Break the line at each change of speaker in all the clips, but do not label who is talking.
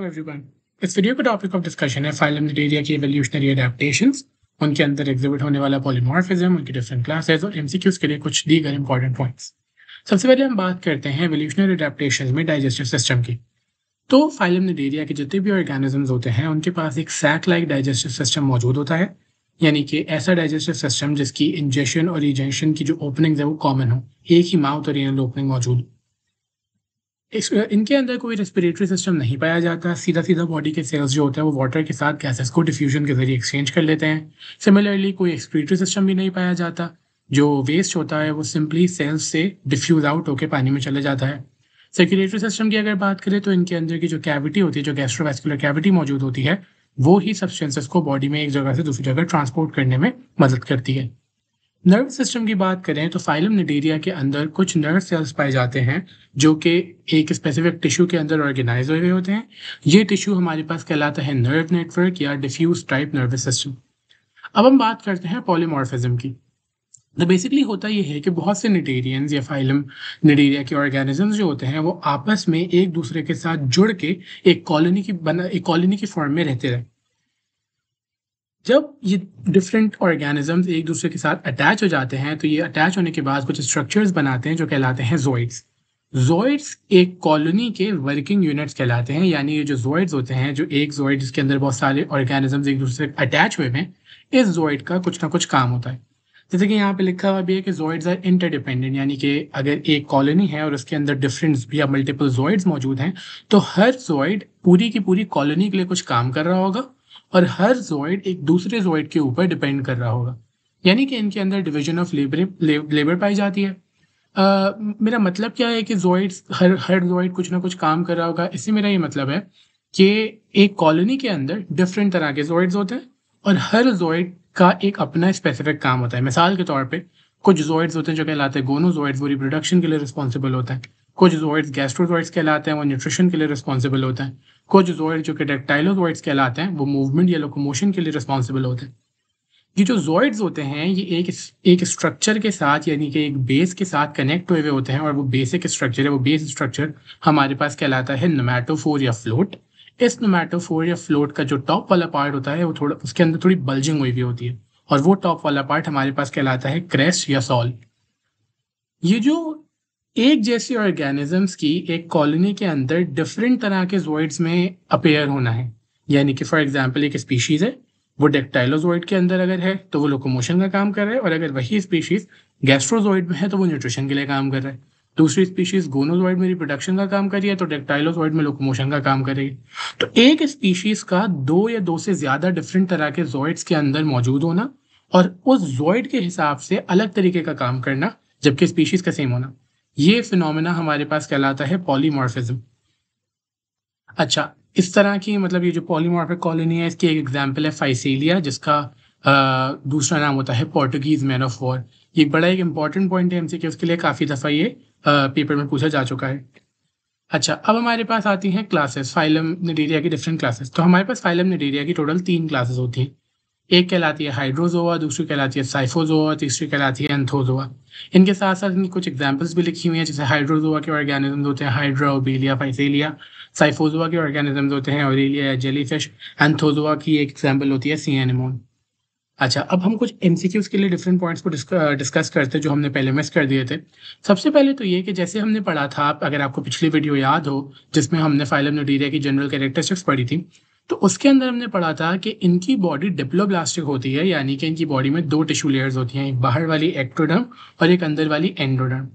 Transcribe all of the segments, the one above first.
hello everyone इस video का topic of discussion है फाइलम निडेरिया की एवोल्यूशनरी एडेप्टेशंस उनके अंदर एग्जिबिट होने वाला पॉलीमॉर्फिज्म उनके डिफरेंट क्लासेस और एमसीक्यूज के लिए कुछ दीगर इंपॉर्टेंट पॉइंट्स सबसे पहले हम बात करते हैं एवोल्यूशनरी एडेप्टेशन में डाइजेस्टिव सिस्टम की तो फाइलम निडेरिया के जितने भी ऑर्गेनिजम्स होते हैं उनके पास एक सैक लाइक डाइजेस्टिव सिस्टम मौजूद होता है यानी कि ऐसा डाइजेस्टिव सिस्टम जिसकी इंजेशन और रिजेंशन की जो ओपनिंग्स है वो कॉमन हो एक ही माउथ और एनल ओपनिंग मौजूद हो इस, इनके अंदर कोई रेस्पिरेटरी सिस्टम नहीं पाया जाता सीधा सीधा बॉडी के सेल्स जो होते हैं वो वाटर के साथ गैसेस को डिफ्यूजन के जरिए एक्सचेंज कर लेते हैं सिमिलरली कोई एक्सपिरेटरी सिस्टम भी नहीं पाया जाता जो वेस्ट होता है वो सिंपली सेल्स से डिफ्यूज आउट होकर पानी में चले जाता है सर्कुलेटरी सिस्टम की अगर बात करें तो इनके अंदर की जो कैविटी होती है जो गैस्ट्रोवेस्कुलर कैविटी मौजूद होती है वो ही सब्सटेंसेस को बॉडी में एक जगह से दूसरी जगह ट्रांसपोर्ट करने में मदद करती है नर्व सिस्टम की बात करें तो फाइलम नडेरिया के अंदर कुछ नर्व सेल्स पाए जाते हैं जो कि एक स्पेसिफिक टिश्यू के अंदर ऑर्गेनाइज हुए हुए होते हैं ये टिश्यू हमारे पास कहलाता है नर्व नेटवर्क या डिफ्यूज टाइप नर्वस सिस्टम अब हम बात करते हैं पॉलीमॉर्फिज्म की तो बेसिकली होता यह है कि बहुत से निडेरियंस या फाइलम नडेरिया के ऑर्गेनिजम्स जो होते हैं वो आपस में एक दूसरे के साथ जुड़ के एक कॉलोनी की बना एक कॉलोनी के फॉर्म में रहते हैं जब ये डिफरेंट ऑर्गेनिजम्स एक दूसरे के साथ अटैच हो जाते हैं तो ये अटैच होने के बाद कुछ स्ट्रक्चर्स बनाते हैं जो कहलाते हैं जोइड्स जोइड्स एक कॉलोनी के वर्किंग यूनिट्स कहलाते हैं यानी ये जो जोइड्स होते हैं जो एक जोइड जिसके अंदर बहुत सारे ऑर्गेनिजम्स एक दूसरे से अटैच हुए हैं इस जोइड का कुछ ना कुछ काम होता है जैसे कि यहाँ पे लिखा हुआ भी है कि जोइड्स आर इंटरडिपेंडेंट यानी कि अगर एक कॉलोनी है और उसके अंदर डिफरेंट या मल्टीपल जोइड्स मौजूद हैं तो हर जोइड पूरी की पूरी कॉलोनी के लिए कुछ काम कर रहा होगा और हर जोइड एक दूसरे जोइड के ऊपर डिपेंड कर रहा होगा यानी कि इनके अंदर डिवीजन ऑफ लेबर लेबर पाई जाती है आ, मेरा मतलब क्या है कि जोइड्स हर हर जोइड कुछ ना कुछ काम कर रहा होगा इससे मेरा ये मतलब है कि एक कॉलोनी के अंदर डिफरेंट तरह के जोइड्स होते हैं और हर जोइड का एक अपना स्पेसिफिक काम होता है मिसाल के तौर पर कुछ जोइड्स होते हैं जो कहलाते हैं गोनो जोइड्स वो रिप्रोडक्शन के लिए रिस्पॉन्सिबल होते हैं कुछ जोइड्स गैस्ट्रोजोइड्स कहलाते हैं वो न्यूट्रिशन के लिए रिस्पॉन्सिबल होते हैं कुछ जोइड जो कि डेक्टाइलोजोइड्स कहलाते हैं वो मूवमेंट या लोकोमोशन के लिए रिस्पॉन्सिबल होते हैं ये जो जोइड्स होते हैं ये एक एक स्ट्रक्चर के साथ यानी कि एक बेस के साथ कनेक्ट हुए हुए होते हैं और वो बेसिक स्ट्रक्चर है वो बेस स्ट्रक्चर हमारे पास कहलाता है नोमैटोफोर या फ्लोट इस नोमैटोफोर या फ्लोट का जो टॉप वाला पार्ट होता है वो थोड़ा उसके अंदर थोड़ी बल्जिंग हुई हुई होती है और वो टॉप वाला पार्ट हमारे पास कहलाता है क्रेस्ट या सॉल ये जो एक जैसी ऑर्गेनिजम्स की एक कॉलोनी के अंदर डिफरेंट तरह के जोइड्स में अपेयर होना है यानी कि फॉर एग्जाम्पल एक स्पीशीज़ है वो डेक्टाइलोजोइड के अंदर अगर है तो वो लोकोमोशन का काम कर रहा है और अगर वही स्पीशीज़ गैस्ट्रोजोइड में है तो वो न्यूट्रिशन के लिए काम कर रहा है दूसरी स्पीशीज गोनोजोइड में रिप्रोडक्शन का काम कर रही है तो डेक्टाइलोजोइड में लोकोमोशन का काम करेगी तो एक स्पीशीज का दो या दो से ज़्यादा डिफरेंट तरह के जोइड्स के अंदर मौजूद होना और उस जोइड के हिसाब से अलग तरीके का काम करना जबकि स्पीशीज का सेम होना ये फिनोमेना हमारे पास कहलाता है पॉलीमॉर्फिज्म अच्छा इस तरह की मतलब ये जो पॉलीमॉर्फिक कॉलोनी है इसकी एक एग्जाम्पल है फाइसेलिया जिसका आ, दूसरा नाम होता है पोर्टुगीज मैन ऑफ वॉर ये बड़ा एक इम्पॉर्टेंट पॉइंट है एमसीक्यू उसके लिए काफ़ी दफ़ा ये आ, पेपर में पूछा जा चुका है अच्छा अब हमारे पास आती हैं क्लासेस फाइलम नडेरिया की डिफरेंट क्लासेस तो हमारे पास फाइलम नडेरिया की टोटल तीन क्लासेस होती हैं एक कहलाती है हाइड्रोजोआ दूसरी कहलाती है साइफोजोआ तीसरी कहलाती है एंथोजोआ इनके साथ साथ इनकी कुछ एग्जाम्पल्स भी लिखी हुई हैं जैसे हाइड्रोजोआ के ऑर्गेनिज्म होते हैं हाइड्रा ओबेलिया फाइसेलिया साइफोजोआ के ऑर्गेनिज्म होते हैं ओरेलिया या जेलीफिश एंथोजोआ की एक एग्जाम्पल होती है सी एनिमोन अच्छा अब हम कुछ एम के लिए डिफरेंट पॉइंट्स को डिस्कस करते हैं जो हमने पहले मिस कर दिए थे सबसे पहले तो ये कि जैसे हमने पढ़ा था अगर आपको पिछली वीडियो याद हो जिसमें हमने फाइलम नोडीरिया की जनरल कैरेक्टरिस्टिक्स पढ़ी थी तो उसके अंदर हमने पढ़ा था कि इनकी बॉडी डिप्लोब्लास्टिक होती है यानी कि इनकी बॉडी में दो टिश्यू लेयर्स होती हैं एक बाहर वाली एक्टोडर्म और एक अंदर वाली एंडोडर्म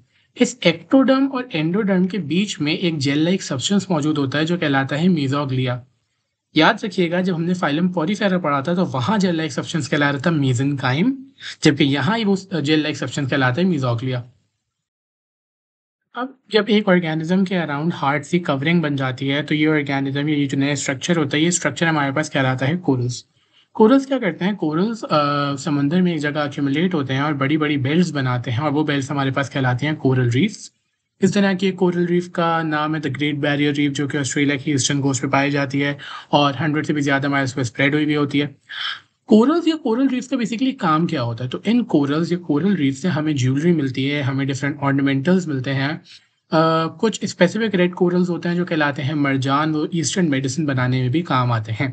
इस एक्टोडर्म और एंडोडर्म के बीच में एक जेल लाइक सब्सटेंस मौजूद होता है जो कहलाता है मीजोग्लिया याद रखिएगा जब हमने फाइलम पॉरीफेरा पढ़ा था तो वहां जेल लाइक सब्सटेंस कहला रहा था मीजन काइम जबकि यहाँ ही वो जेल लाइक सब्सटेंस कहलाता है मीजोग्लिया अब जब एक ऑर्गेनिज्म के अराउंड हार्ट सी कवरिंग बन जाती है तो ये ऑर्गेनिज्म ये जो नया स्ट्रक्चर होता है ये स्ट्रक्चर हमारे पास कहलाता है कोरल्स कोरल्स क्या करते हैं कोरल्स समंदर में एक जगह एक्यूमुलेट होते हैं और बड़ी बड़ी बेल्ट बनाते हैं और वो बेल्ट हमारे पास कहलाते हैं कोरल रीफ्स इस तरह की कोरल रीफ का नाम है द ग्रेट बैरियर रीफ जो कि ऑस्ट्रेलिया की ईस्टर्न कोस्ट पे पाई जाती है और हंड्रेड से भी ज़्यादा माइल्स पर स्प्रेड हुई भी होती है कोरल्स या कोरल रीफ का बेसिकली काम क्या होता है तो इन कोरल्स या कोरल रीफ से हमें ज्वेलरी मिलती है हमें डिफरेंट ऑर्नामेंटल्स मिलते हैं Uh, कुछ स्पेसिफिक रेड कोरल्स होते हैं जो कहलाते हैं मरजान वो ईस्टर्न मेडिसिन बनाने में भी काम आते हैं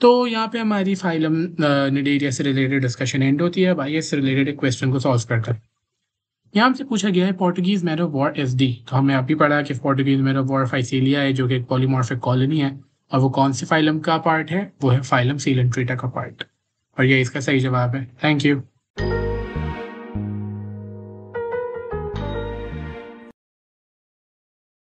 तो यहाँ पे हमारी फाइलम निडेरिया से रिलेटेड डिस्कशन एंड होती है भाई इससे रिलेटेड एक क्वेश्चन को सॉल्व करकर यहाँ हमसे पूछा गया है पोर्टुगीज़ मैरो वॉर एस डी तो हमें आप ही पढ़ा कि पोर्टुगीज़ मैरो वॉर फाइसिलिया है जो कि एक पॉलीमॉर्फिक कॉलोनी है और वो कौन सी फाइलम का पार्ट है वो है फाइलम सीलेंट्रेटा का पार्ट और ये इसका सही जवाब है थैंक यू